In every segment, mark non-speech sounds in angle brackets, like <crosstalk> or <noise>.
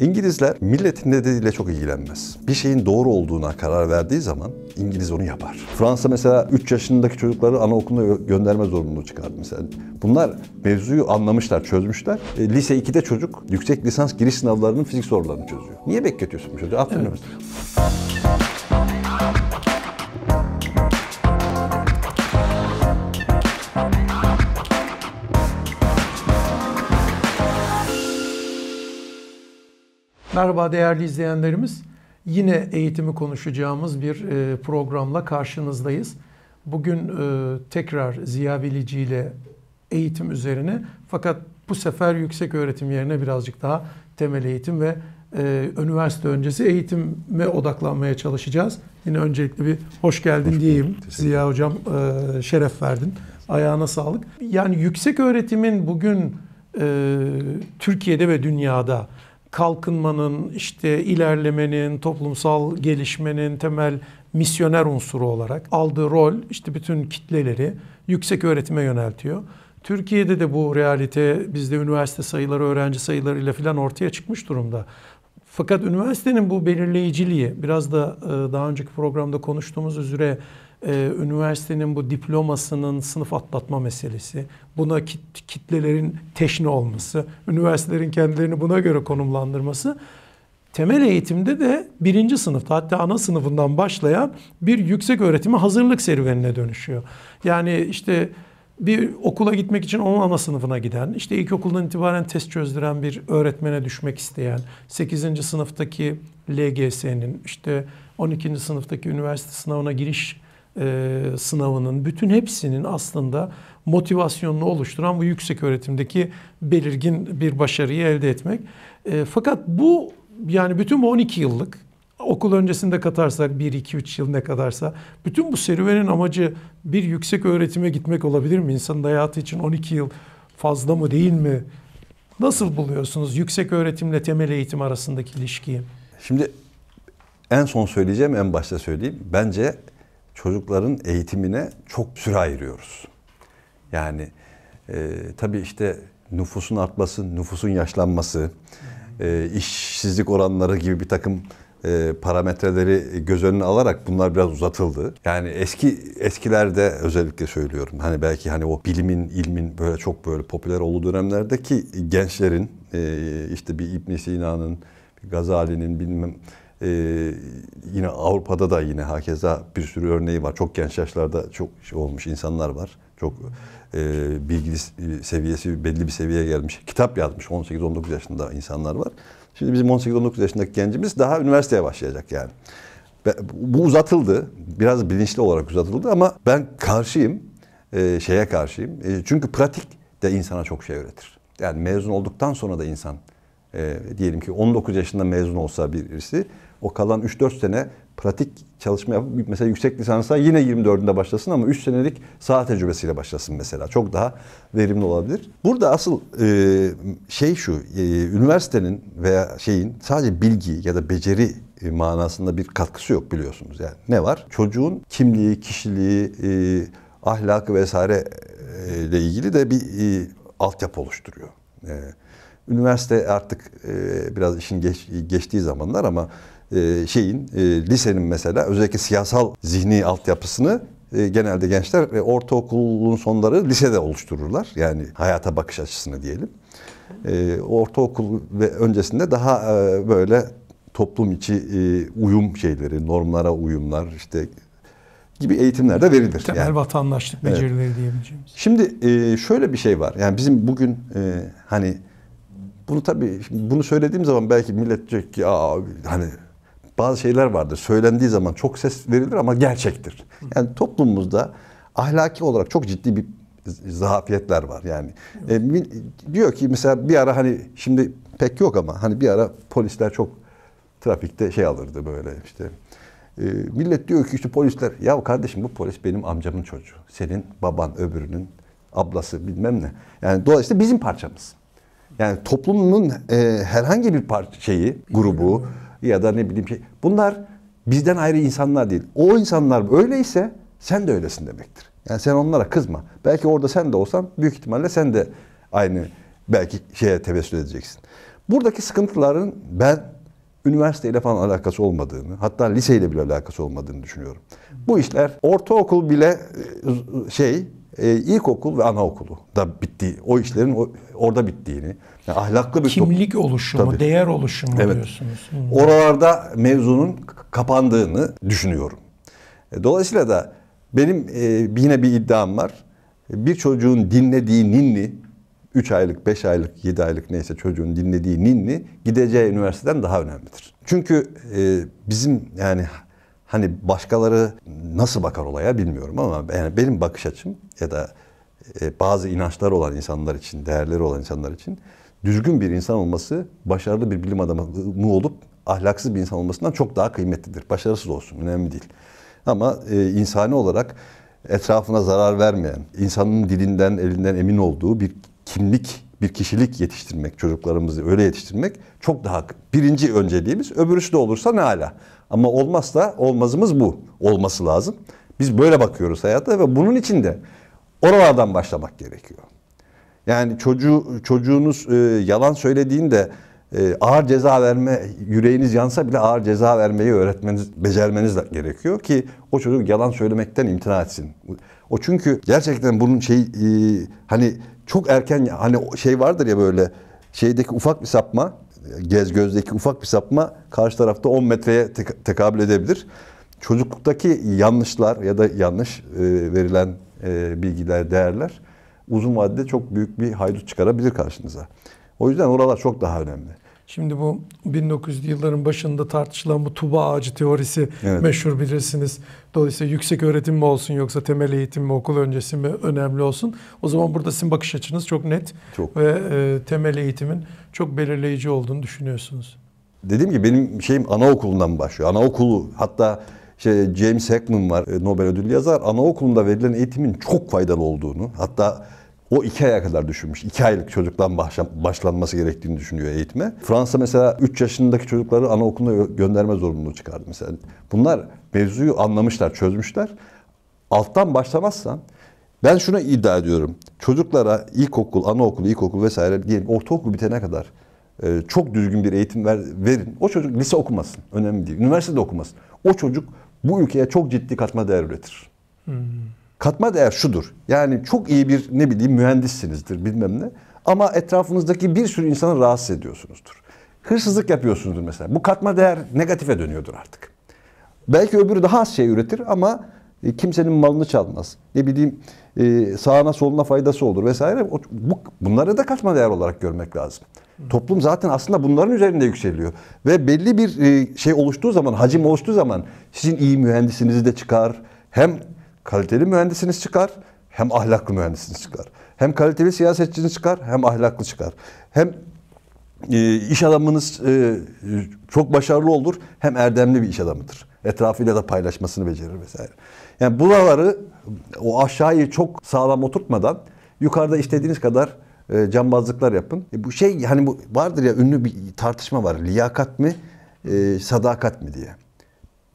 İngilizler milletin ne dediğiyle çok ilgilenmez. Bir şeyin doğru olduğuna karar verdiği zaman İngiliz onu yapar. Fransa mesela 3 yaşındaki çocukları anaokuluna gönderme zorunluluğu çıkardı mesela. Bunlar mevzuyu anlamışlar, çözmüşler. E, lise 2'de çocuk yüksek lisans giriş sınavlarının fizik sorularını çözüyor. Niye bekletiyorsun bu çocuğu? Aferin evet. Merhaba değerli izleyenlerimiz. Yine eğitimi konuşacağımız bir e, programla karşınızdayız. Bugün e, tekrar Ziya Velici ile eğitim üzerine fakat bu sefer yüksek öğretim yerine birazcık daha temel eğitim ve e, üniversite öncesi eğitime odaklanmaya çalışacağız. Yine öncelikle bir hoş geldin hoş diyeyim. Ziya Hocam şeref verdin. Ayağına sağlık. Yani yüksek öğretimin bugün Türkiye'de ve dünyada kalkınmanın, işte ilerlemenin, toplumsal gelişmenin temel misyoner unsuru olarak aldığı rol işte bütün kitleleri yüksek öğretime yöneltiyor. Türkiye'de de bu realite bizde üniversite sayıları, öğrenci sayılarıyla falan ortaya çıkmış durumda. Fakat üniversitenin bu belirleyiciliği biraz da e, daha önceki programda konuştuğumuz üzere e, üniversitenin bu diplomasının sınıf atlatma meselesi, buna kit, kitlelerin teşne olması, üniversitelerin kendilerini buna göre konumlandırması temel eğitimde de birinci sınıfta hatta ana sınıfından başlayan bir yüksek öğretime hazırlık serüvenine dönüşüyor. Yani işte bir okula gitmek için onun ana sınıfına giden, işte ilkokuldan itibaren test çözdüren bir öğretmene düşmek isteyen, 8. sınıftaki LGS'nin, işte 12. sınıftaki üniversite sınavına giriş e, sınavının bütün hepsinin aslında motivasyonunu oluşturan bu yüksek öğretimdeki belirgin bir başarıyı elde etmek. E, fakat bu yani bütün bu 12 yıllık okul öncesinde katarsak 1 2 3 yıl ne kadarsa bütün bu serüvenin amacı bir yüksek öğretime gitmek olabilir mi? İnsanın hayatı için 12 yıl fazla mı değil mi? Nasıl buluyorsunuz yüksek öğretimle temel eğitim arasındaki ilişkiyi? Şimdi en son söyleyeceğim, en başta söyleyeyim. Bence çocukların eğitimine çok süre ayırıyoruz. Yani e, tabii işte nüfusun artması, nüfusun yaşlanması, e, işsizlik oranları gibi bir takım e, parametreleri göz önüne alarak bunlar biraz uzatıldı. Yani eski eskilerde özellikle söylüyorum. Hani belki hani o bilimin, ilmin böyle çok böyle popüler olduğu dönemlerdeki gençlerin e, işte bir İbn Sina'nın, Gazali'nin bilmem e, yine Avrupa'da da yine hakeza bir sürü örneği var. Çok genç yaşlarda çok şey olmuş insanlar var. Çok e, bilgi seviyesi belli bir seviyeye gelmiş. Kitap yazmış 18-19 yaşında insanlar var. Şimdi bizim 18-19 yaşındaki gencimiz daha üniversiteye başlayacak yani. Bu uzatıldı. Biraz bilinçli olarak uzatıldı ama ben karşıyım. E, şeye karşıyım. E, çünkü pratik de insana çok şey öğretir. Yani mezun olduktan sonra da insan e, diyelim ki 19 yaşında mezun olsa birisi o kalan 3-4 sene pratik çalışma yapıp mesela yüksek lisansa yine 24'ünde başlasın ama 3 senelik saha tecrübesiyle başlasın mesela. Çok daha verimli olabilir. Burada asıl e, şey şu, e, üniversitenin veya şeyin sadece bilgi ya da beceri e, manasında bir katkısı yok biliyorsunuz. Yani ne var? Çocuğun kimliği, kişiliği, e, ahlakı vesaire e, ile ilgili de bir e, altyapı oluşturuyor. E, üniversite artık e, biraz işin geç, geçtiği zamanlar ama e, şeyin e, lisenin mesela özellikle siyasal zihni altyapısını e, genelde gençler ortaokulun sonları lisede oluştururlar. Yani hayata bakış açısını diyelim. E, ortaokul ve öncesinde daha böyle toplum içi uyum şeyleri, normlara uyumlar işte gibi eğitimler de verilir. Temel yani. vatandaşlık becerileri evet. diyebileceğimiz. Şimdi şöyle bir şey var. Yani bizim bugün hani bunu tabii bunu söylediğim zaman belki millet diyecek ki Aa, hani bazı şeyler vardır. Söylendiği zaman çok ses verilir ama gerçektir. Yani toplumumuzda ahlaki olarak çok ciddi bir zafiyetler var yani. E, diyor ki mesela bir ara hani şimdi pek yok ama hani bir ara polisler çok trafikte şey alırdı böyle işte. E, millet diyor ki işte polisler ya kardeşim bu polis benim amcamın çocuğu. Senin baban öbürünün ablası bilmem ne. Yani dolayısıyla bizim parçamız. Yani toplumun e, herhangi bir parça şeyi, grubu ya da ne bileyim ki. Şey. Bunlar bizden ayrı insanlar değil. O insanlar öyleyse sen de öylesin demektir. Yani sen onlara kızma. Belki orada sen de olsan büyük ihtimalle sen de aynı belki şeye tevessül edeceksin. Buradaki sıkıntıların ben üniversiteyle falan alakası olmadığını, hatta liseyle bile alakası olmadığını düşünüyorum. Bu işler ortaokul bile e, şey, e, ilkokul ve anaokulu da bittiği, o işlerin orada bittiğini, yani ahlaklı bir kimlik toplum. oluşumu, Tabii. değer oluşumu evet. diyorsunuz. Hı. Oralarda mevzunun kapandığını düşünüyorum. E, dolayısıyla da benim e, yine bir iddiam var. Bir çocuğun dinlediği ninni 3 aylık, 5 aylık, 7 aylık neyse çocuğun dinlediği ninni gideceği üniversiteden daha önemlidir. Çünkü e, bizim yani hani başkaları nasıl bakar olaya bilmiyorum ama yani benim bakış açım ya da e, bazı inançlar olan insanlar için, değerleri olan insanlar için düzgün bir insan olması başarılı bir bilim adamı olup ahlaksız bir insan olmasından çok daha kıymetlidir. Başarısız olsun önemli değil. Ama e, insani olarak etrafına zarar vermeyen, insanın dilinden, elinden emin olduğu bir kimlik, bir kişilik yetiştirmek, çocuklarımızı öyle yetiştirmek çok daha birinci önceliğimiz. Öbürüsü de olursa ne ala. Ama olmazsa olmazımız bu. Olması lazım. Biz böyle bakıyoruz hayata ve bunun için de oralardan başlamak gerekiyor. Yani çocuğu çocuğunuz e, yalan söylediğinde e, ağır ceza verme, yüreğiniz yansa bile ağır ceza vermeyi öğretmeniz, becermeniz gerekiyor ki o çocuk yalan söylemekten imtina etsin. O çünkü gerçekten bunun şey e, hani çok erken hani şey vardır ya böyle şeydeki ufak bir sapma, gez gözdeki ufak bir sapma karşı tarafta 10 metreye tek tekabül edebilir. Çocukluktaki yanlışlar ya da yanlış e, verilen e, bilgiler, değerler uzun vadede çok büyük bir haydut çıkarabilir karşınıza. O yüzden oralar çok daha önemli. Şimdi bu 1900'lü yılların başında tartışılan bu tuba ağacı teorisi evet. meşhur bilirsiniz. Dolayısıyla yüksek öğretim mi olsun yoksa temel eğitim mi okul öncesi mi önemli olsun. O zaman burada sizin bakış açınız çok net çok. ve e, temel eğitimin çok belirleyici olduğunu düşünüyorsunuz. Dediğim gibi benim şeyim anaokulundan başlıyor. Anaokulu hatta işte James Heckman var e, Nobel ödüllü yazar. Anaokulunda verilen eğitimin çok faydalı olduğunu hatta o iki aya kadar düşünmüş. İki aylık çocuktan başlanması gerektiğini düşünüyor eğitime. Fransa mesela üç yaşındaki çocukları anaokuluna gönderme zorunluluğu çıkardı mesela. Bunlar mevzuyu anlamışlar, çözmüşler. Alttan başlamazsan ben şuna iddia ediyorum. Çocuklara ilkokul, anaokul, ilkokul vesaire diyelim ortaokul bitene kadar e, çok düzgün bir eğitim ver, verin. O çocuk lise okumasın. Önemli değil. Üniversitede okumasın. O çocuk bu ülkeye çok ciddi katma değer üretir. Hmm. Katma değer şudur. Yani çok iyi bir ne bileyim mühendissinizdir bilmem ne. Ama etrafınızdaki bir sürü insanı rahatsız ediyorsunuzdur. Hırsızlık yapıyorsunuzdur mesela. Bu katma değer negatife dönüyordur artık. Belki öbürü daha az şey üretir ama e, kimsenin malını çalmaz. Ne bileyim e, sağına soluna faydası olur vesaire. O, bunları da katma değer olarak görmek lazım. Toplum zaten aslında bunların üzerinde yükseliyor. Ve belli bir e, şey oluştuğu zaman, hacim oluştuğu zaman sizin iyi mühendisinizi de çıkar. Hem kaliteli mühendisiniz çıkar, hem ahlaklı mühendisiniz çıkar. Hem kaliteli siyasetçiniz çıkar, hem ahlaklı çıkar. Hem e, iş adamınız e, çok başarılı olur, hem erdemli bir iş adamıdır. Etrafıyla da paylaşmasını becerir vesaire. Yani buraları o aşağıyı çok sağlam oturtmadan yukarıda istediğiniz kadar e, cambazlıklar yapın. E, bu şey hani bu vardır ya ünlü bir tartışma var. Liyakat mı, e, sadakat mi diye.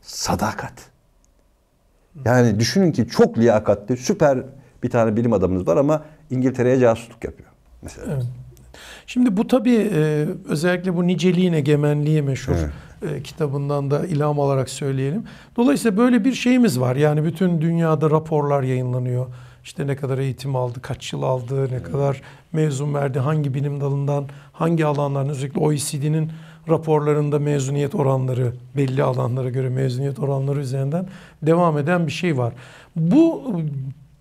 Sadakat. Yani düşünün ki çok liyakatli, süper bir tane bilim adamınız var ama İngiltere'ye casusluk yapıyor. Mesela. Evet. Şimdi bu tabii e, özellikle bu niceliğin egemenliği meşhur. Evet e, kitabından da ilham alarak söyleyelim. Dolayısıyla böyle bir şeyimiz var. Yani bütün dünyada raporlar yayınlanıyor. İşte ne kadar eğitim aldı, kaç yıl aldı, ne kadar mezun verdi, hangi bilim dalından, hangi alanlardan özellikle OECD'nin raporlarında mezuniyet oranları, belli alanlara göre mezuniyet oranları üzerinden devam eden bir şey var. Bu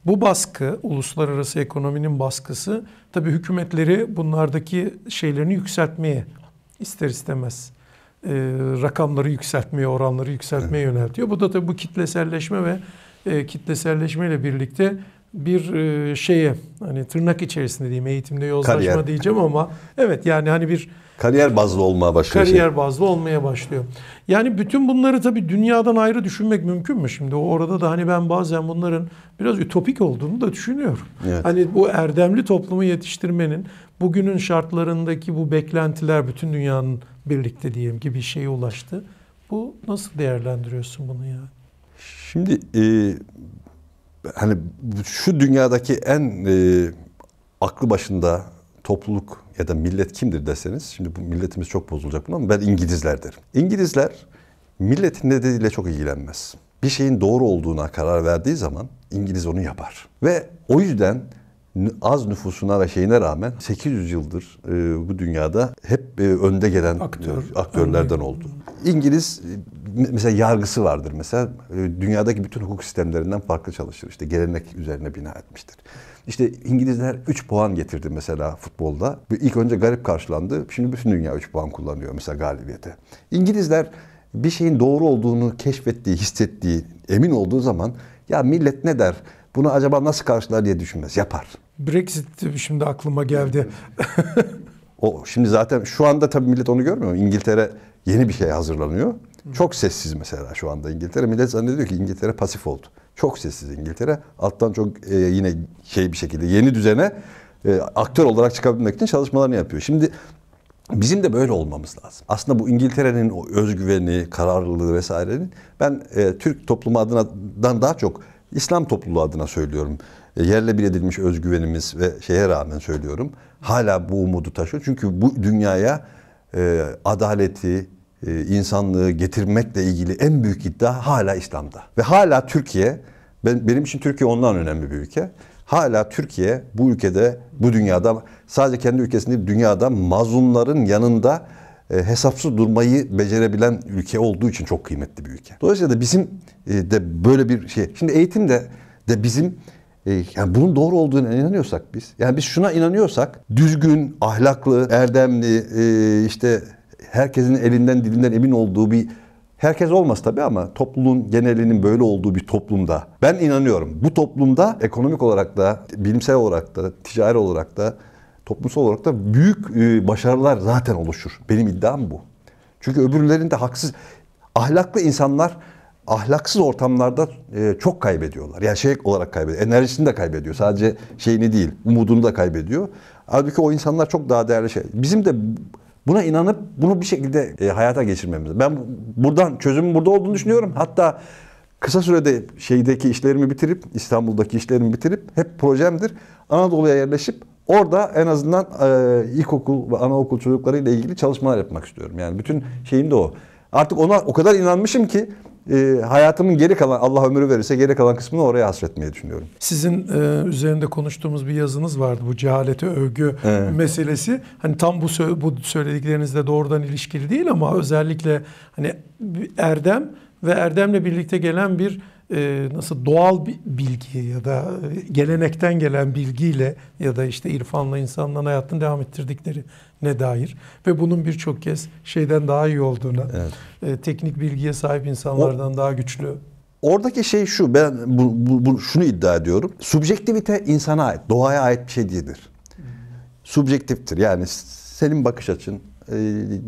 bu baskı, uluslararası ekonominin baskısı tabi hükümetleri bunlardaki şeylerini yükseltmeye ister istemez e, rakamları yükseltmeye, oranları yükseltmeye evet. yöneltiyor. Bu da tabi bu kitleselleşme ve e, kitleselleşmeyle birlikte bir e, şeye hani tırnak içerisinde diyeyim eğitimde yozlaşma Kariyer. diyeceğim ama evet yani hani bir Kariyer bazlı olmaya başlıyor. Şey. Kariyer şey. bazlı olmaya başlıyor. Yani bütün bunları tabii dünyadan ayrı düşünmek mümkün mü şimdi? Orada da hani ben bazen bunların biraz ütopik olduğunu da düşünüyorum. Evet. Hani bu erdemli toplumu yetiştirmenin bugünün şartlarındaki bu beklentiler bütün dünyanın birlikte diyelim gibi bir şeye ulaştı. Bu nasıl değerlendiriyorsun bunu ya? Şimdi e, hani şu dünyadaki en e, aklı başında topluluk ya da millet kimdir deseniz, şimdi bu milletimiz çok bozulacak bunu ama ben İngilizler derim. İngilizler milletin ne dediğiyle çok ilgilenmez. Bir şeyin doğru olduğuna karar verdiği zaman İngiliz onu yapar. Ve o yüzden az nüfusuna ve şeyine rağmen 800 yıldır e, bu dünyada hep e, önde gelen e, Aktör, aktörlerden önde. oldu. İngiliz e, mesela yargısı vardır mesela e, dünyadaki bütün hukuk sistemlerinden farklı çalışır. İşte gelenek üzerine bina etmiştir. İşte İngilizler 3 puan getirdi mesela futbolda. İlk önce garip karşılandı. Şimdi bütün dünya 3 puan kullanıyor mesela galibiyete. İngilizler bir şeyin doğru olduğunu keşfettiği, hissettiği, emin olduğu zaman ya millet ne der? Bunu acaba nasıl karşılar diye düşünmez. Yapar. Brexit şimdi aklıma geldi. o şimdi zaten şu anda tabii millet onu görmüyor. İngiltere yeni bir şey hazırlanıyor. Çok sessiz mesela şu anda İngiltere. Millet zannediyor ki İngiltere pasif oldu. Çok sessiz İngiltere. Alttan çok e, yine şey bir şekilde yeni düzene e, aktör olarak çıkabilmek için çalışmalarını yapıyor. Şimdi bizim de böyle olmamız lazım. Aslında bu İngiltere'nin o özgüveni, kararlılığı vesairenin ben e, Türk toplumu adından daha çok İslam topluluğu adına söylüyorum. E, yerle bir edilmiş özgüvenimiz ve şeye rağmen söylüyorum. Hala bu umudu taşıyor. Çünkü bu dünyaya e, adaleti, e, insanlığı getirmekle ilgili en büyük iddia hala İslam'da. Ve hala Türkiye, ben, benim için Türkiye ondan önemli bir ülke. Hala Türkiye bu ülkede, bu dünyada sadece kendi ülkesinde dünyada mazlumların yanında e, hesapsız durmayı becerebilen ülke olduğu için çok kıymetli bir ülke. Dolayısıyla da bizim e, de böyle bir şey. Şimdi eğitim de de bizim yani bunun doğru olduğuna inanıyorsak biz, yani biz şuna inanıyorsak düzgün, ahlaklı, erdemli, işte herkesin elinden dilinden emin olduğu bir Herkes olmaz tabii ama topluluğun genelinin böyle olduğu bir toplumda ben inanıyorum. Bu toplumda ekonomik olarak da, bilimsel olarak da, ticari olarak da, toplumsal olarak da büyük e, başarılar zaten oluşur. Benim iddiam bu. Çünkü öbürlerinde haksız ahlaklı insanlar ahlaksız ortamlarda e, çok kaybediyorlar. Yani şey olarak kaybediyor. Enerjisini de kaybediyor. Sadece şeyini değil, umudunu da kaybediyor. Halbuki o insanlar çok daha değerli şey. Bizim de Buna inanıp bunu bir şekilde e, hayata geçirmemiz. Ben buradan çözümün burada olduğunu düşünüyorum. Hatta kısa sürede şeydeki işlerimi bitirip, İstanbul'daki işlerimi bitirip hep projemdir. Anadolu'ya yerleşip orada en azından e, ilkokul ve anaokul çocuklarıyla ilgili çalışmalar yapmak istiyorum. Yani bütün şeyim de o. Artık ona o kadar inanmışım ki e, hayatımın geri kalan, Allah ömrü verirse geri kalan kısmını oraya hasretmeye düşünüyorum. Sizin e, üzerinde konuştuğumuz bir yazınız vardı bu cehalete övgü evet. meselesi. Hani tam bu bu söylediklerinizle doğrudan ilişkili değil ama özellikle hani erdem ve erdemle birlikte gelen bir e, nasıl doğal bir bilgi ya da e, gelenekten gelen bilgiyle ya da işte irfanla insanların hayatını devam ettirdikleri ne dair ve bunun birçok kez şeyden daha iyi olduğuna, evet. E, teknik bilgiye sahip insanlardan o, daha güçlü. Oradaki şey şu, ben bu, bu, bu, şunu iddia ediyorum. Subjektivite insana ait, doğaya ait bir şey değildir. Subjektiftir. Yani senin bakış açın, e,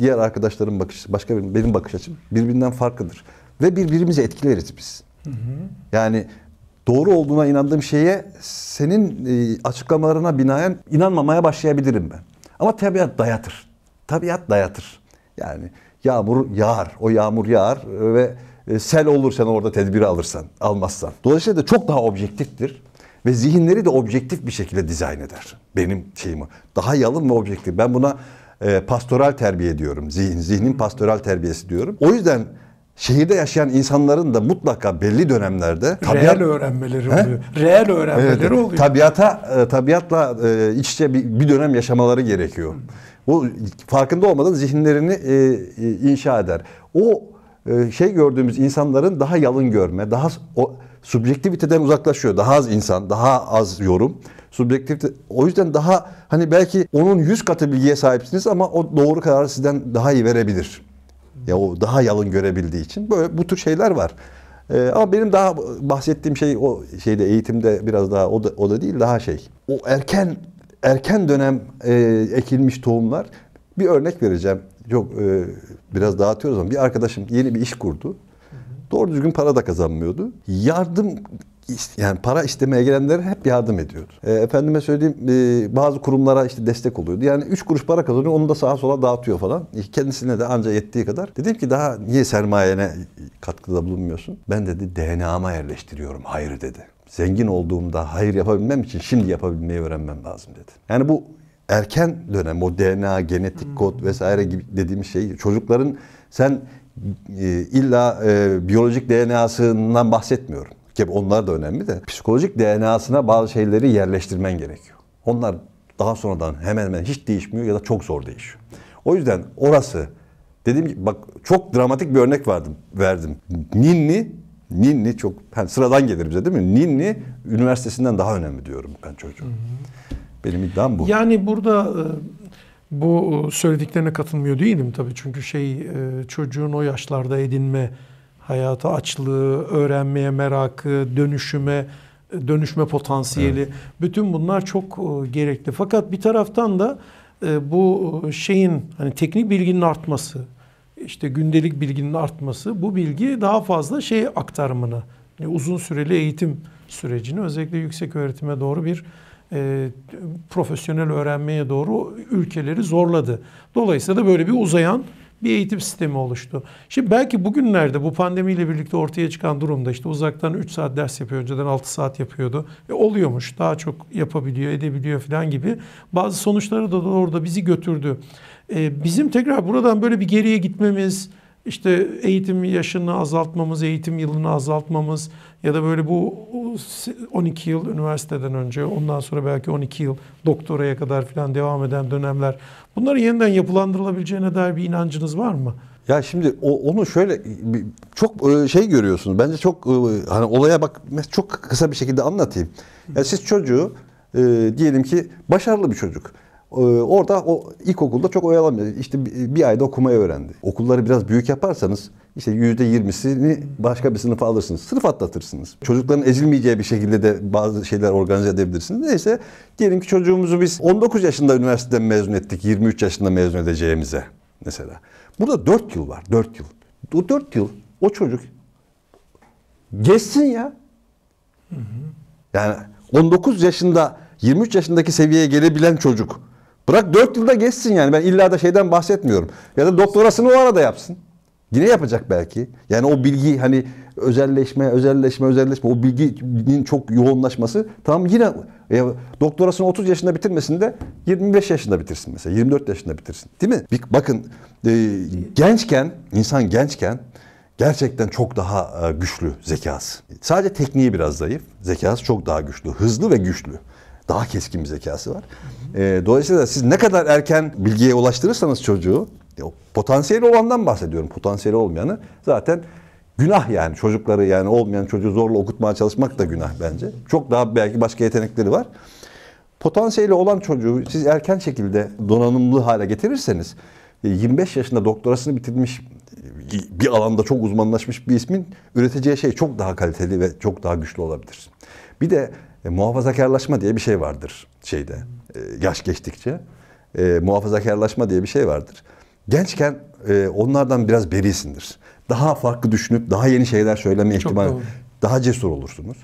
diğer arkadaşların bakış, başka benim, benim bakış açım birbirinden farklıdır. Ve birbirimizi etkileriz biz. Yani doğru olduğuna inandığım şeye senin e, açıklamalarına binaen inanmamaya başlayabilirim ben. Ama tabiat dayatır. Tabiat dayatır. Yani yağmur yağar. O yağmur yağar e, ve e, sel olur olursan orada tedbiri alırsan, almazsan. Dolayısıyla da çok daha objektiftir ve zihinleri de objektif bir şekilde dizayn eder. Benim şeyim o. Daha yalın ve objektif. Ben buna e, pastoral terbiye diyorum. Zihin, zihnin pastoral terbiyesi diyorum. O yüzden şehirde yaşayan insanların da mutlaka belli dönemlerde tabiat reel öğrenmeleri he? oluyor. Reel öğrenmeleri evet, oluyor. Tabiata e, tabiatla e, iç içe bir, bir dönem yaşamaları gerekiyor. Hmm. Bu farkında olmadan zihinlerini e, inşa eder. O şey gördüğümüz insanların daha yalın görme, daha o subjektiviteden uzaklaşıyor. Daha az insan, daha az yorum. Subjektivite o yüzden daha hani belki onun yüz katı bilgiye sahipsiniz ama o doğru kararı sizden daha iyi verebilir. Ya o daha yalın görebildiği için böyle bu tür şeyler var. Ee, ama benim daha bahsettiğim şey o şeyde eğitimde biraz daha o da, o da değil daha şey. O erken erken dönem e, ekilmiş tohumlar bir örnek vereceğim. Çok e, biraz dağıtıyoruz ama bir arkadaşım yeni bir iş kurdu. Doğru düzgün para da kazanmıyordu. Yardım yani para istemeye gelenlere hep yardım ediyordu. E, efendime söyleyeyim e, bazı kurumlara işte destek oluyordu. Yani üç kuruş para kazanıyor onu da sağa sola dağıtıyor falan. E, kendisine de anca yettiği kadar. Dedim ki daha niye sermayene katkıda bulunmuyorsun? Ben dedi DNA'ma yerleştiriyorum hayır dedi. Zengin olduğumda hayır yapabilmem için şimdi yapabilmeyi öğrenmem lazım dedi. Yani bu erken dönem o DNA, genetik hmm. kod vesaire gibi dediğimiz şey çocukların sen e, illa e, biyolojik DNA'sından bahsetmiyorum. Ki onlar da önemli de psikolojik DNA'sına bazı şeyleri yerleştirmen gerekiyor. Onlar daha sonradan hemen hemen hiç değişmiyor ya da çok zor değişiyor. O yüzden orası dediğim gibi bak çok dramatik bir örnek verdim. verdim. Ninni Ninni çok yani sıradan gelir bize değil mi? Ninni üniversitesinden daha önemli diyorum ben çocuğum. Benim iddiam bu. Yani burada e, bu e, söylediklerine katılmıyor değilim tabii. Çünkü şey e, çocuğun o yaşlarda edinme hayata açlığı, öğrenmeye merakı, dönüşüme, dönüşme potansiyeli. Evet. Bütün bunlar çok e, gerekli. Fakat bir taraftan da e, bu e, şeyin hani teknik bilginin artması, işte gündelik bilginin artması bu bilgi daha fazla şey aktarımını, yani uzun süreli eğitim sürecini özellikle yüksek öğretime doğru bir e, profesyonel öğrenmeye doğru ülkeleri zorladı. Dolayısıyla da böyle bir uzayan bir eğitim sistemi oluştu. Şimdi belki bugünlerde bu pandemiyle birlikte ortaya çıkan durumda işte uzaktan 3 saat ders yapıyor. Önceden 6 saat yapıyordu. E oluyormuş. Daha çok yapabiliyor, edebiliyor falan gibi. Bazı sonuçları da orada bizi götürdü. E, bizim tekrar buradan böyle bir geriye gitmemiz, işte eğitim yaşını azaltmamız, eğitim yılını azaltmamız ya da böyle bu 12 yıl üniversiteden önce, ondan sonra belki 12 yıl doktoraya kadar falan devam eden dönemler. bunları yeniden yapılandırılabileceğine dair bir inancınız var mı? Ya şimdi onu şöyle çok e, şey görüyorsunuz. Bence çok e, hani olaya bak çok kısa bir şekilde anlatayım. Ya siz çocuğu e, diyelim ki başarılı bir çocuk. Ee, orada o ilkokulda çok oyalanmıyor. İşte bir ayda okumayı öğrendi. Okulları biraz büyük yaparsanız işte yüzde yirmisini başka bir sınıfa alırsınız. Sınıf atlatırsınız. Çocukların ezilmeyeceği bir şekilde de bazı şeyler organize edebilirsiniz. Neyse diyelim ki çocuğumuzu biz 19 yaşında üniversiteden mezun ettik. 23 yaşında mezun edeceğimize mesela. Burada 4 yıl var. 4 yıl. O 4 yıl o çocuk geçsin ya. Yani 19 yaşında 23 yaşındaki seviyeye gelebilen çocuk Bırak 4 yılda geçsin yani. Ben illa da şeyden bahsetmiyorum. Ya da doktorasını o arada yapsın. Yine yapacak belki. Yani o bilgi hani özelleşme, özelleşme, özelleşme o bilginin çok yoğunlaşması tamam yine e, doktorasını 30 yaşında bitirmesin de 25 yaşında bitirsin mesela. 24 yaşında bitirsin. Değil mi? Bakın e, gençken, insan gençken gerçekten çok daha e, güçlü zekası. Sadece tekniği biraz zayıf. Zekası çok daha güçlü. Hızlı ve güçlü daha keskin bir zekası var. E, dolayısıyla siz ne kadar erken bilgiye ulaştırırsanız çocuğu, e, potansiyeli olandan bahsediyorum, potansiyeli olmayanı zaten günah yani çocukları yani olmayan çocuğu zorla okutmaya çalışmak da günah bence. Çok daha belki başka yetenekleri var. Potansiyeli olan çocuğu siz erken şekilde donanımlı hale getirirseniz 25 e, yaşında doktorasını bitirmiş e, bir alanda çok uzmanlaşmış bir ismin üreteceği şey çok daha kaliteli ve çok daha güçlü olabilir. Bir de e, muhafazakarlaşma diye bir şey vardır şeyde. E, yaş geçtikçe e, muhafazakarlaşma diye bir şey vardır. Gençken e, onlardan biraz berisindir. Daha farklı düşünüp daha yeni şeyler söyleme ihtimali daha cesur olursunuz.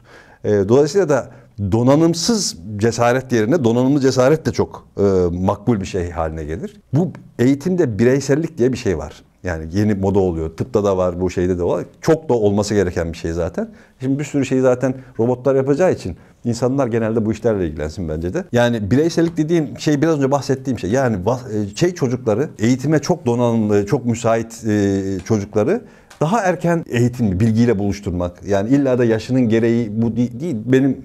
E, dolayısıyla da donanımsız cesaret yerine donanımlı cesaret de çok e, makbul bir şey haline gelir. Bu eğitimde bireysellik diye bir şey var. Yani yeni moda oluyor. Tıpta da var, bu şeyde de var. Çok da olması gereken bir şey zaten. Şimdi bir sürü şeyi zaten robotlar yapacağı için insanlar genelde bu işlerle ilgilensin bence de. Yani bireysellik dediğim şey biraz önce bahsettiğim şey. Yani e, şey çocukları, eğitime çok donanımlı, çok müsait e, çocukları daha erken eğitim bilgiyle buluşturmak. Yani illa da yaşının gereği bu değil. Benim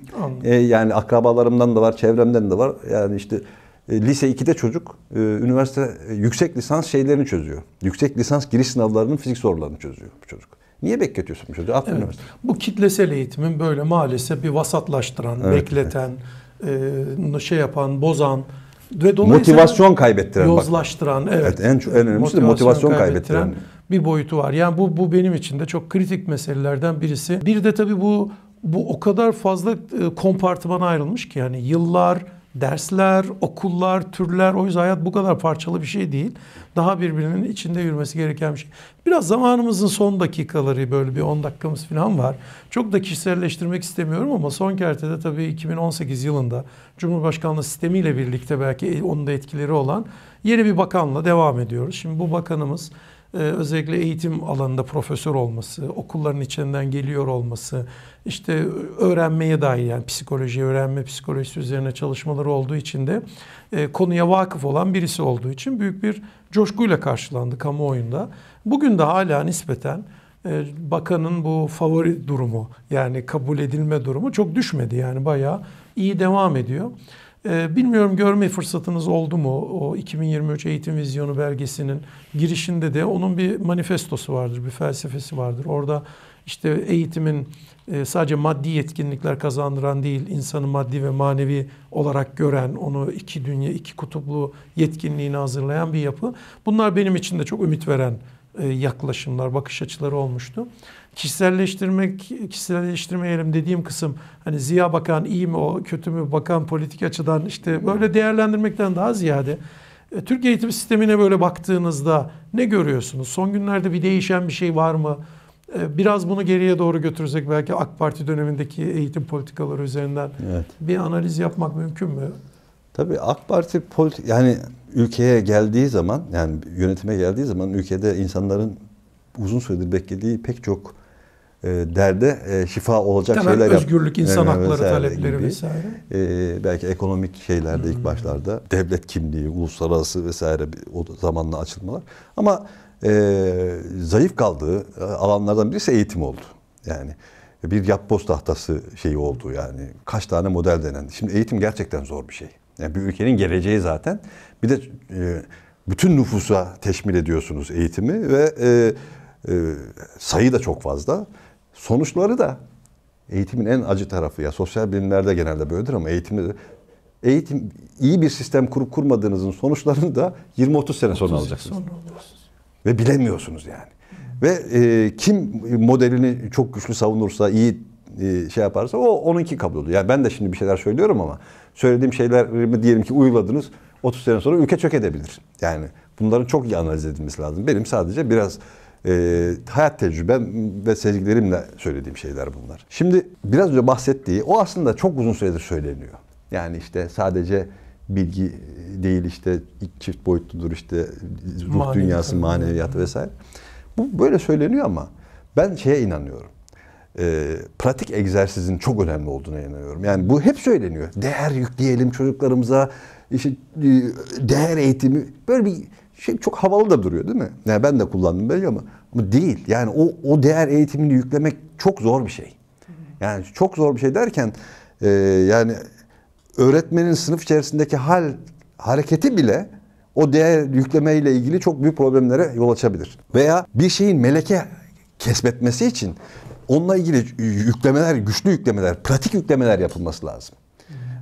e, yani akrabalarımdan da var, çevremden de var. Yani işte e, lise 2'de çocuk e, üniversite e, yüksek lisans şeylerini çözüyor. Yüksek lisans giriş sınavlarının fizik sorularını çözüyor bu çocuk. Niye bekletiyorsun bu çocuğu? Aferin evet. Bu kitlesel eğitimin böyle maalesef bir vasatlaştıran, evet. bekleten, e, şey yapan, bozan ve dolayısıyla motivasyon kaybettiren, yozlaştıran, bak. evet. evet en, en önemlisi de motivasyon kaybettiren, kaybettiren bir boyutu var. Yani bu bu benim için de çok kritik meselelerden birisi. Bir de tabii bu bu o kadar fazla kompartımana ayrılmış ki yani yıllar, dersler, okullar, türler, o yüzden hayat bu kadar parçalı bir şey değil. Daha birbirinin içinde yürümesi gereken bir şey. Biraz zamanımızın son dakikaları böyle bir 10 dakikamız falan var. Çok da kişiselleştirmek istemiyorum ama son kertede tabii 2018 yılında Cumhurbaşkanlığı sistemiyle birlikte belki onun da etkileri olan yeni bir bakanla devam ediyoruz. Şimdi bu bakanımız ee, özellikle eğitim alanında profesör olması, okulların içinden geliyor olması, işte öğrenmeye dair yani psikoloji, öğrenme psikolojisi üzerine çalışmaları olduğu için de e, konuya vakıf olan birisi olduğu için büyük bir coşkuyla karşılandı kamuoyunda. Bugün de hala nispeten e, bakanın bu favori durumu yani kabul edilme durumu çok düşmedi yani bayağı iyi devam ediyor. Ee, bilmiyorum görme fırsatınız oldu mu? O 2023 Eğitim Vizyonu belgesinin girişinde de onun bir manifestosu vardır, bir felsefesi vardır. Orada işte eğitimin e, sadece maddi yetkinlikler kazandıran değil, insanı maddi ve manevi olarak gören, onu iki dünya, iki kutuplu yetkinliğini hazırlayan bir yapı. Bunlar benim için de çok ümit veren e, yaklaşımlar, bakış açıları olmuştu. Kişiselleştirmek, kişiselleştirmeyelim dediğim kısım hani Ziya Bakan iyi mi o, kötü mü bakan politik açıdan işte böyle değerlendirmekten daha ziyade e, Türk eğitim sistemine böyle baktığınızda ne görüyorsunuz? Son günlerde bir değişen bir şey var mı? E, biraz bunu geriye doğru götürsek belki AK Parti dönemindeki eğitim politikaları üzerinden evet. bir analiz yapmak mümkün mü? Tabii AK Parti politi yani ülkeye geldiği zaman yani yönetime geldiği zaman ülkede insanların uzun süredir beklediği pek çok e, derde e, şifa olacak Temel şeyler özgürlük, yap- insan hakları talepleri gibi. vesaire. E, belki ekonomik şeylerde hmm. ilk başlarda devlet kimliği, uluslararası vesaire o zamanla açılmalar. Ama e, zayıf kaldığı e, alanlardan birisi eğitim oldu. Yani bir yapboz tahtası şeyi oldu yani. Kaç tane model denendi. Şimdi eğitim gerçekten zor bir şey. Yani bir ülkenin geleceği zaten. Bir de e, bütün nüfusa teşmil ediyorsunuz eğitimi ve e, e, sayı da çok fazla. Sonuçları da eğitimin en acı tarafı ya sosyal bilimlerde genelde böyledir ama eğitimde eğitim iyi bir sistem kurup kurmadığınızın sonuçlarını da 20-30 sene sonra alacaksınız. Ve bilemiyorsunuz yani. Ve e, kim modelini çok güçlü savunursa, iyi e, şey yaparsa o onunki kabul oluyor. Yani ben de şimdi bir şeyler söylüyorum ama söylediğim şeylerimi diyelim ki uyguladınız 30 sene sonra ülke çök edebilir. Yani bunların çok iyi analiz edilmesi lazım. Benim sadece biraz e, hayat tecrübem ve sezgilerimle söylediğim şeyler bunlar. Şimdi biraz önce bahsettiği o aslında çok uzun süredir söyleniyor. Yani işte sadece bilgi değil işte çift boyutludur işte ruh Maneviyat. dünyası maneviyatı vesaire. Bu böyle söyleniyor ama ben şeye inanıyorum e, pratik egzersizin çok önemli olduğuna inanıyorum. Yani bu hep söyleniyor. Değer yükleyelim çocuklarımıza, işte, e, değer eğitimi böyle bir şey çok havalı da duruyor değil mi? Yani ben de kullandım belki ama, ama değil. Yani o, o değer eğitimini yüklemek çok zor bir şey. Yani çok zor bir şey derken e, yani öğretmenin sınıf içerisindeki hal hareketi bile o değer yüklemeyle ilgili çok büyük problemlere yol açabilir. Veya bir şeyin meleke kesbetmesi için onunla ilgili yüklemeler, güçlü yüklemeler, pratik yüklemeler yapılması lazım.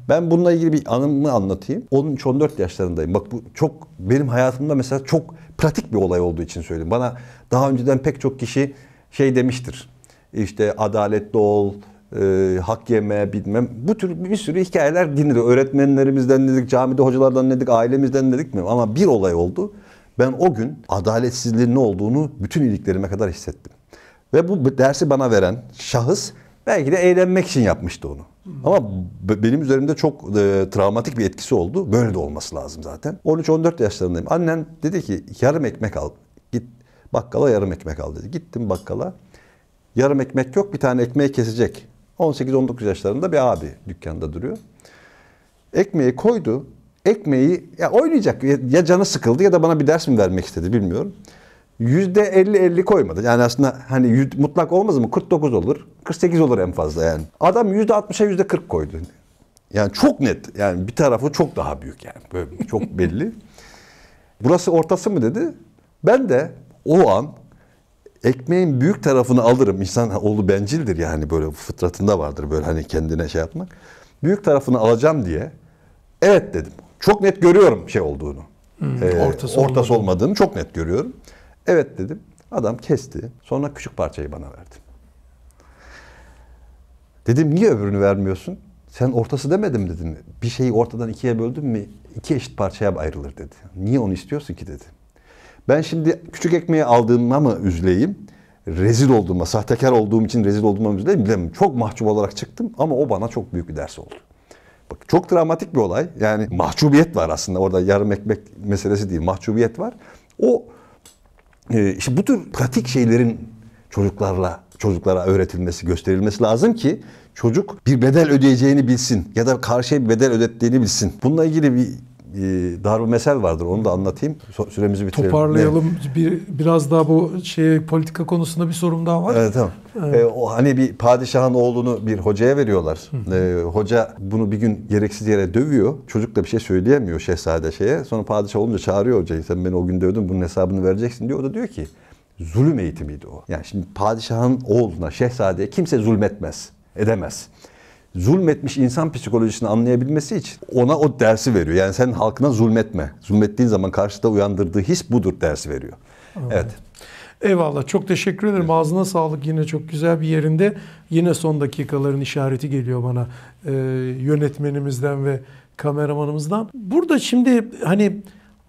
Ben bununla ilgili bir anımı anlatayım. 13-14 yaşlarındayım. Bak bu çok benim hayatımda mesela çok pratik bir olay olduğu için söyleyeyim. Bana daha önceden pek çok kişi şey demiştir. İşte adaletli ol, e, hak yeme bilmem. Bu tür bir sürü hikayeler dinledi. Öğretmenlerimizden dedik, camide hocalardan dedik, ailemizden dedik mi? Ama bir olay oldu. Ben o gün adaletsizliğin ne olduğunu bütün iliklerime kadar hissettim. Ve bu dersi bana veren şahıs belki de eğlenmek için yapmıştı onu. Ama benim üzerimde çok e, travmatik bir etkisi oldu. Böyle de olması lazım zaten. 13-14 yaşlarındayım. Annen dedi ki yarım ekmek al. Git bakkala yarım ekmek al dedi. Gittim bakkala. Yarım ekmek yok bir tane ekmeği kesecek. 18-19 yaşlarında bir abi dükkanda duruyor. Ekmeği koydu. Ekmeği ya oynayacak ya canı sıkıldı ya da bana bir ders mi vermek istedi bilmiyorum. %50-50 koymadı. Yani aslında hani mutlak olmaz mı? 49 olur. 48 olur en fazla yani. Adam %60'a %40 koydu. Yani çok net. Yani bir tarafı çok daha büyük yani. Böyle çok belli. <laughs> Burası ortası mı dedi. Ben de o an ekmeğin büyük tarafını alırım. İnsan oğlu bencildir yani böyle fıtratında vardır böyle hani kendine şey yapmak. Büyük tarafını alacağım diye evet dedim. Çok net görüyorum şey olduğunu. Hmm, ee, ortası olmadığını çok net görüyorum. Evet dedim. Adam kesti. Sonra küçük parçayı bana verdi. Dedim niye öbürünü vermiyorsun? Sen ortası demedim dedim. Bir şeyi ortadan ikiye böldün mü iki eşit parçaya ayrılır dedi. Niye onu istiyorsun ki dedi. Ben şimdi küçük ekmeği aldığıma mı üzüleyim? Rezil olduğuma, sahtekar olduğum için rezil olduğuma mı üzüleyim bilemem. Çok mahcup olarak çıktım ama o bana çok büyük bir ders oldu. Bak çok dramatik bir olay. Yani mahcubiyet var aslında orada yarım ekmek meselesi değil mahcubiyet var. O e, işte bu tür pratik şeylerin çocuklarla çocuklara öğretilmesi, gösterilmesi lazım ki çocuk bir bedel ödeyeceğini bilsin ya da karşıya bir bedel ödettiğini bilsin. Bununla ilgili bir darbu mesel vardır. Onu da anlatayım. Süremizi bitirelim. Toparlayalım. Bir, biraz daha bu şey politika konusunda bir sorum daha var. Evet tamam. Evet. Ee, o hani bir padişahın oğlunu bir hocaya veriyorlar. Ee, hoca bunu bir gün gereksiz yere dövüyor. Çocuk da bir şey söyleyemiyor şehzade şeye. Sonra padişah olunca çağırıyor hocayı. Sen beni o gün dövdün bunun hesabını vereceksin diyor. O da diyor ki zulüm eğitimiydi o. Yani şimdi padişahın oğluna, şehzadeye kimse zulmetmez, edemez zulmetmiş insan psikolojisini anlayabilmesi için ona o dersi veriyor. Yani sen halkına zulmetme. Zulmettiğin zaman karşıda uyandırdığı his budur dersi veriyor. Evet. evet. Eyvallah. Çok teşekkür ederim. Evet. Ağzına sağlık. Yine çok güzel bir yerinde. Yine son dakikaların işareti geliyor bana ee, yönetmenimizden ve kameramanımızdan. Burada şimdi hani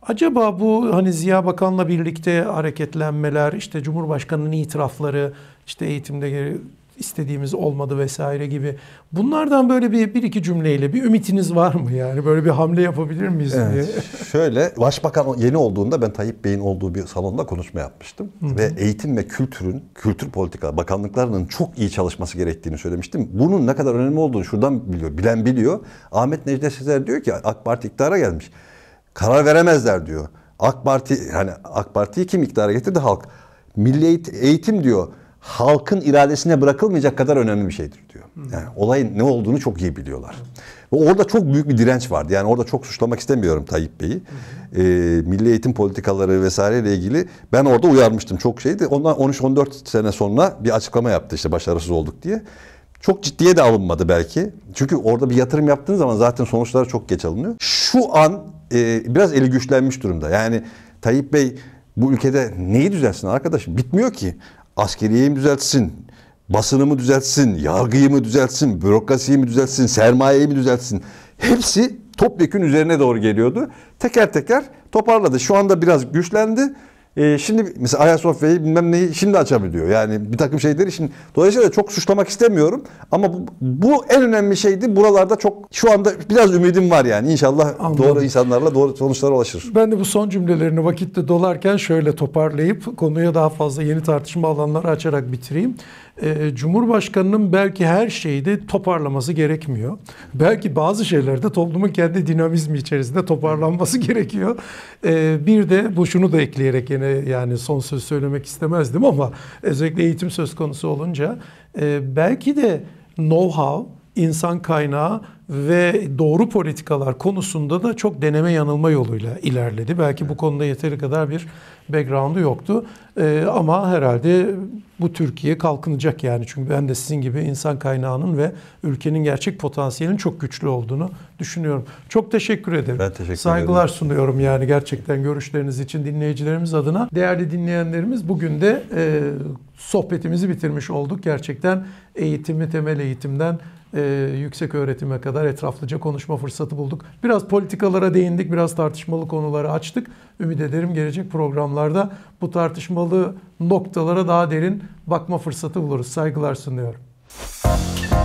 acaba bu hani Ziya Bakan'la birlikte hareketlenmeler, işte Cumhurbaşkanı'nın itirafları, işte eğitimde istediğimiz olmadı vesaire gibi. Bunlardan böyle bir, bir iki cümleyle bir ümitiniz var mı yani? Böyle bir hamle yapabilir miyiz evet, diye. Şöyle başbakan yeni olduğunda ben Tayyip Bey'in olduğu bir salonda konuşma yapmıştım. Hı-hı. Ve eğitim ve kültürün, kültür politika bakanlıklarının çok iyi çalışması gerektiğini söylemiştim. Bunun ne kadar önemli olduğunu şuradan biliyor, bilen biliyor. Ahmet Necdet Sezer diyor ki AK Parti iktidara gelmiş. Karar veremezler diyor. AK Parti hani AK Parti'yi kim iktidara getirdi halk? Milli eğitim diyor halkın iradesine bırakılmayacak kadar önemli bir şeydir diyor. Yani olayın ne olduğunu çok iyi biliyorlar. Ve orada çok büyük bir direnç vardı. Yani orada çok suçlamak istemiyorum Tayyip Bey'i. Ee, milli eğitim politikaları vesaireyle ilgili ben orada uyarmıştım çok şeydi. Ondan 13-14 sene sonra bir açıklama yaptı işte başarısız olduk diye. Çok ciddiye de alınmadı belki. Çünkü orada bir yatırım yaptığın zaman zaten sonuçlar çok geç alınıyor. Şu an e, biraz eli güçlenmiş durumda. Yani Tayyip Bey bu ülkede neyi düzelsin arkadaşım? Bitmiyor ki askeriyeyi mi düzeltsin, basınımı düzeltsin, yargıyı mı düzeltsin, bürokrasiyi mi düzeltsin, sermayeyi mi düzeltsin? Hepsi topyekün üzerine doğru geliyordu. Teker teker toparladı. Şu anda biraz güçlendi. E, şimdi mesela Ayasofya'yı bilmem neyi şimdi açabiliyor. Yani bir takım şeyleri şimdi. Dolayısıyla çok suçlamak istemiyorum. Ama bu, bu en önemli şeydi. Buralarda çok şu anda biraz ümidim var yani. İnşallah Anladım. doğru insanlarla doğru sonuçlara ulaşır. Ben de bu son cümlelerini vakitte dolarken şöyle toparlayıp konuya daha fazla yeni tartışma alanları açarak bitireyim. Ee, Cumhurbaşkanı'nın belki her şeyde toparlaması gerekmiyor. Belki bazı şeylerde toplumun kendi dinamizmi içerisinde toparlanması <laughs> gerekiyor. Ee, bir de bu şunu da ekleyerek yine yani son söz söylemek istemezdim ama özellikle eğitim söz konusu olunca e, belki de know-how, insan kaynağı ve doğru politikalar konusunda da çok deneme yanılma yoluyla ilerledi. Belki bu konuda yeteri kadar bir background'u yoktu. Ee, ama herhalde bu Türkiye kalkınacak yani. Çünkü ben de sizin gibi insan kaynağının ve ülkenin gerçek potansiyelinin çok güçlü olduğunu düşünüyorum. Çok teşekkür ederim. Ben teşekkür Saygılar ederim. sunuyorum yani gerçekten görüşleriniz için dinleyicilerimiz adına. Değerli dinleyenlerimiz bugün de e, sohbetimizi bitirmiş olduk. Gerçekten eğitimi temel eğitimden e, yüksek öğretime kadar etraflıca konuşma fırsatı bulduk. Biraz politikalara değindik, biraz tartışmalı konuları açtık. Ümit ederim gelecek programlarda bu tartışmalı noktalara daha derin bakma fırsatı buluruz. Saygılar sunuyorum. Müzik